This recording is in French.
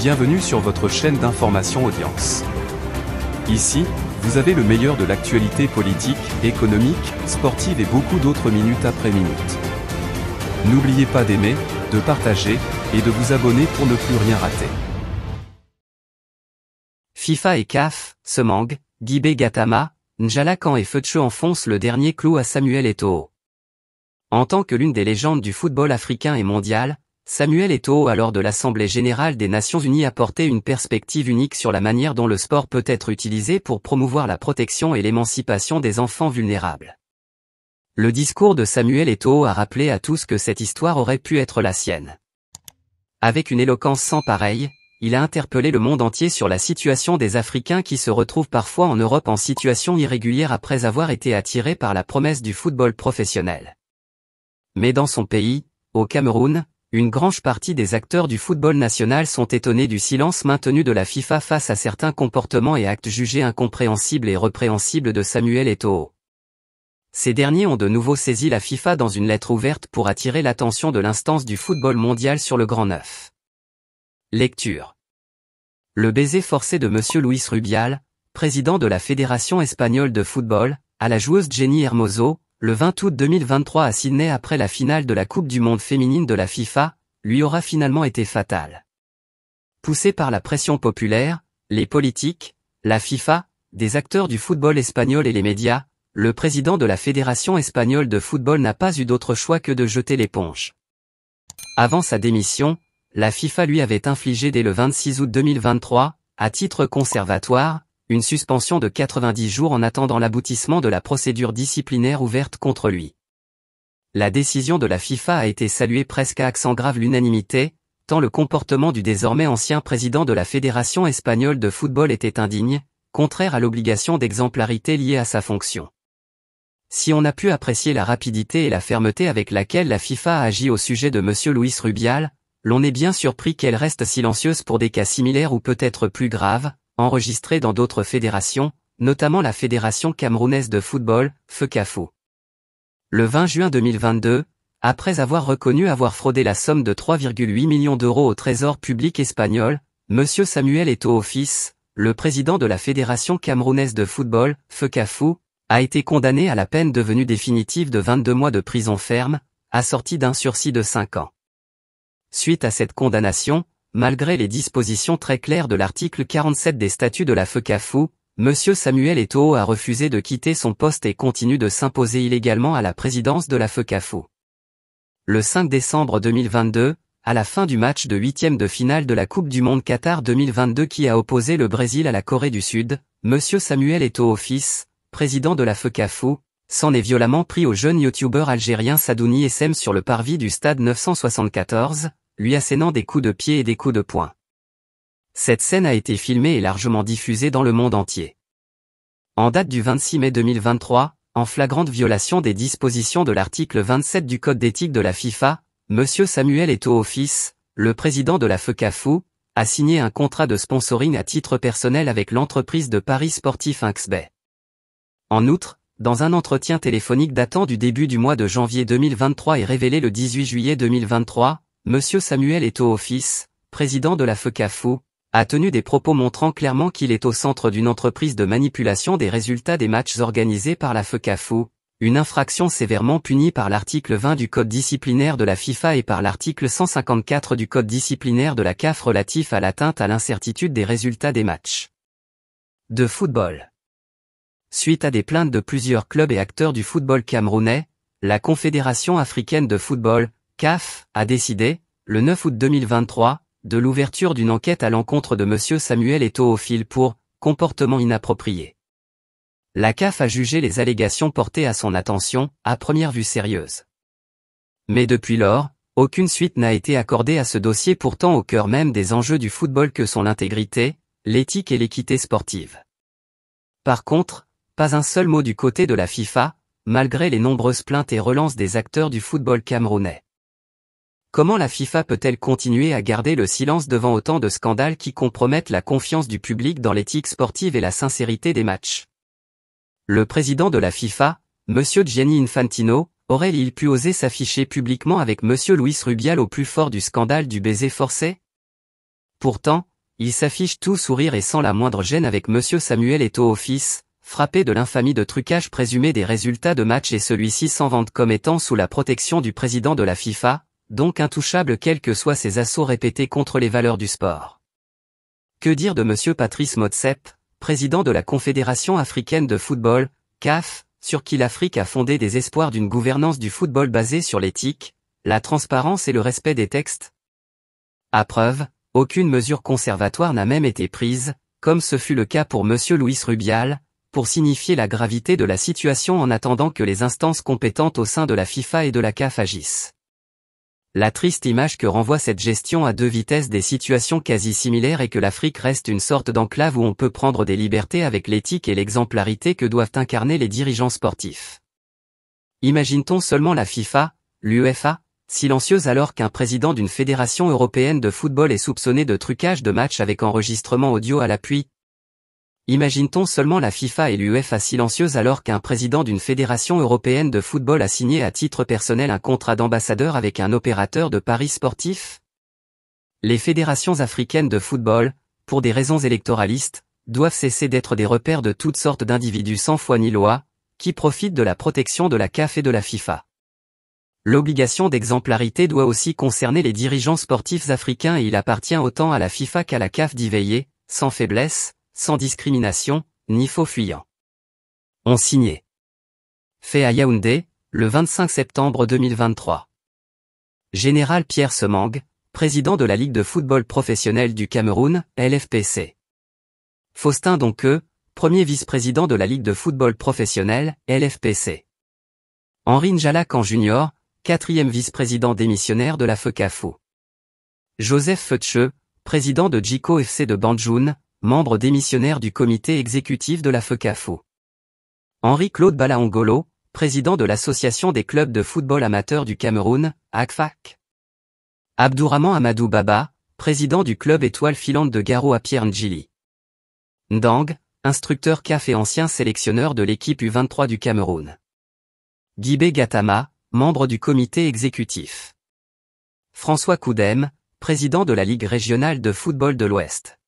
Bienvenue sur votre chaîne d'information audience. Ici, vous avez le meilleur de l'actualité politique, économique, sportive et beaucoup d'autres minutes après minute. N'oubliez pas d'aimer, de partager et de vous abonner pour ne plus rien rater. FIFA et CAF, Semang, Guibé Gatama, Njalakan et Feutche enfoncent le dernier clou à Samuel Eto'o. En tant que l'une des légendes du football africain et mondial, Samuel Eto'o alors de l'Assemblée Générale des Nations Unies apportait une perspective unique sur la manière dont le sport peut être utilisé pour promouvoir la protection et l'émancipation des enfants vulnérables. Le discours de Samuel Eto'o a rappelé à tous que cette histoire aurait pu être la sienne. Avec une éloquence sans pareille, il a interpellé le monde entier sur la situation des Africains qui se retrouvent parfois en Europe en situation irrégulière après avoir été attirés par la promesse du football professionnel. Mais dans son pays, au Cameroun, une grande partie des acteurs du football national sont étonnés du silence maintenu de la FIFA face à certains comportements et actes jugés incompréhensibles et repréhensibles de Samuel Eto'o. Ces derniers ont de nouveau saisi la FIFA dans une lettre ouverte pour attirer l'attention de l'instance du football mondial sur le Grand Neuf. Lecture. Le baiser forcé de M. Luis Rubial, président de la Fédération espagnole de football, à la joueuse Jenny Hermoso, le 20 août 2023 à Sydney après la finale de la Coupe du Monde féminine de la FIFA, lui aura finalement été fatal. Poussé par la pression populaire, les politiques, la FIFA, des acteurs du football espagnol et les médias, le président de la Fédération espagnole de football n'a pas eu d'autre choix que de jeter l'éponge. Avant sa démission, la FIFA lui avait infligé dès le 26 août 2023, à titre conservatoire, une suspension de 90 jours en attendant l'aboutissement de la procédure disciplinaire ouverte contre lui. La décision de la FIFA a été saluée presque à accent grave l'unanimité, tant le comportement du désormais ancien président de la Fédération espagnole de football était indigne, contraire à l'obligation d'exemplarité liée à sa fonction. Si on a pu apprécier la rapidité et la fermeté avec laquelle la FIFA a agi au sujet de M. Luis Rubial, l'on est bien surpris qu'elle reste silencieuse pour des cas similaires ou peut-être plus graves, enregistré dans d'autres fédérations, notamment la Fédération camerounaise de football, FECAFO. Le 20 juin 2022, après avoir reconnu avoir fraudé la somme de 3,8 millions d'euros au trésor public espagnol, M. Samuel Eto'o fils, le président de la Fédération camerounaise de football, FECAFO, a été condamné à la peine devenue définitive de 22 mois de prison ferme, assortie d'un sursis de 5 ans. Suite à cette condamnation, malgré les dispositions très claires de l'article 47 des statuts de la FECAFO, M. Samuel Eto'o a refusé de quitter son poste et continue de s'imposer illégalement à la présidence de la FECAFO. Le 5 décembre 2022, à la fin du match de huitième de finale de la Coupe du Monde Qatar 2022 qui a opposé le Brésil à la Corée du Sud, M. Samuel Eto'o fils, président de la FECAFO, s'en est violemment pris au jeune youtubeur algérien Sadouni Essem sur le parvis du stade 974, lui assénant des coups de pied et des coups de poing. Cette scène a été filmée et largement diffusée dans le monde entier. En date du 26 mai 2023, en flagrante violation des dispositions de l'article 27 du Code d'éthique de la FIFA, M. Samuel Eto'o fils, le président de la FECAFU, a signé un contrat de sponsoring à titre personnel avec l'entreprise de Paris sportif Inxbet. En outre, dans un entretien téléphonique datant du début du mois de janvier 2023 et révélé le 18 juillet 2023, Monsieur Samuel Eto Office, président de la FECAFO, a tenu des propos montrant clairement qu'il est au centre d'une entreprise de manipulation des résultats des matchs organisés par la FECAFO, une infraction sévèrement punie par l'article 20 du Code disciplinaire de la FIFA et par l'article 154 du Code disciplinaire de la CAF relatif à l'atteinte à l'incertitude des résultats des matchs de football. Suite à des plaintes de plusieurs clubs et acteurs du football camerounais, la Confédération africaine de football, CAF, a décidé, le 9 août 2023, de l'ouverture d'une enquête à l'encontre de M. Samuel Eto'o fil pour « comportement inapproprié ». La CAF a jugé les allégations portées à son attention, à première vue sérieuses. Mais depuis lors, aucune suite n'a été accordée à ce dossier pourtant au cœur même des enjeux du football que sont l'intégrité, l'éthique et l'équité sportive. Par contre, pas un seul mot du côté de la FIFA, malgré les nombreuses plaintes et relances des acteurs du football camerounais. Comment la FIFA peut-elle continuer à garder le silence devant autant de scandales qui compromettent la confiance du public dans l'éthique sportive et la sincérité des matchs Le président de la FIFA, M. Gianni Infantino, aurait-il pu oser s'afficher publiquement avec M. Luis Rubial au plus fort du scandale du baiser forcé Pourtant, il s'affiche tout sourire et sans la moindre gêne avec M. Samuel Eto'o fils, frappé de l'infamie de trucage présumé des résultats de matchs et celui-ci s'en vante comme étant sous la protection du président de la FIFA, donc intouchable quels que soient ses assauts répétés contre les valeurs du sport. Que dire de M. Patrice Motsep, président de la Confédération africaine de football, CAF, sur qui l'Afrique a fondé des espoirs d'une gouvernance du football basée sur l'éthique, la transparence et le respect des textes À preuve, aucune mesure conservatoire n'a même été prise, comme ce fut le cas pour M. Louis Rubial, pour signifier la gravité de la situation en attendant que les instances compétentes au sein de la FIFA et de la CAF agissent. La triste image que renvoie cette gestion à deux vitesses des situations quasi similaires est que l'Afrique reste une sorte d'enclave où on peut prendre des libertés avec l'éthique et l'exemplarité que doivent incarner les dirigeants sportifs. Imagine-t-on seulement la FIFA, l'UEFA, silencieuse alors qu'un président d'une fédération européenne de football est soupçonné de trucage de matchs avec enregistrement audio à l'appui, Imagine-t-on seulement la FIFA et l'UEFA silencieuses alors qu'un président d'une fédération européenne de football a signé à titre personnel un contrat d'ambassadeur avec un opérateur de paris sportif Les fédérations africaines de football, pour des raisons électoralistes, doivent cesser d'être des repères de toutes sortes d'individus sans foi ni loi, qui profitent de la protection de la CAF et de la FIFA. L'obligation d'exemplarité doit aussi concerner les dirigeants sportifs africains et il appartient autant à la FIFA qu'à la CAF d'y veiller, sans faiblesse, sans discrimination, ni faux fuyants. On signé. Fait à Yaoundé, le 25 septembre 2023. Général Pierre Semang, président de la Ligue de football professionnel du Cameroun, LFPC. Faustin Donqueux, premier vice-président de la Ligue de football professionnel, LFPC. Henri Njalakan Jr., quatrième vice-président démissionnaire de la FECAFO. Joseph Feutcheux, président de JICO FC de Banjoun, membre démissionnaire du comité exécutif de la FECAFO. Henri-Claude Balaongolo, président de l'Association des clubs de football amateurs du Cameroun, ACFAC. Abdourahman Amadou Baba, président du club étoile filante de Garo à Pierre Ndjili. Ndang, instructeur CAF et ancien sélectionneur de l'équipe U23 du Cameroun. Guibé Gatama, membre du comité exécutif. François Coudem, président de la Ligue régionale de football de l'Ouest.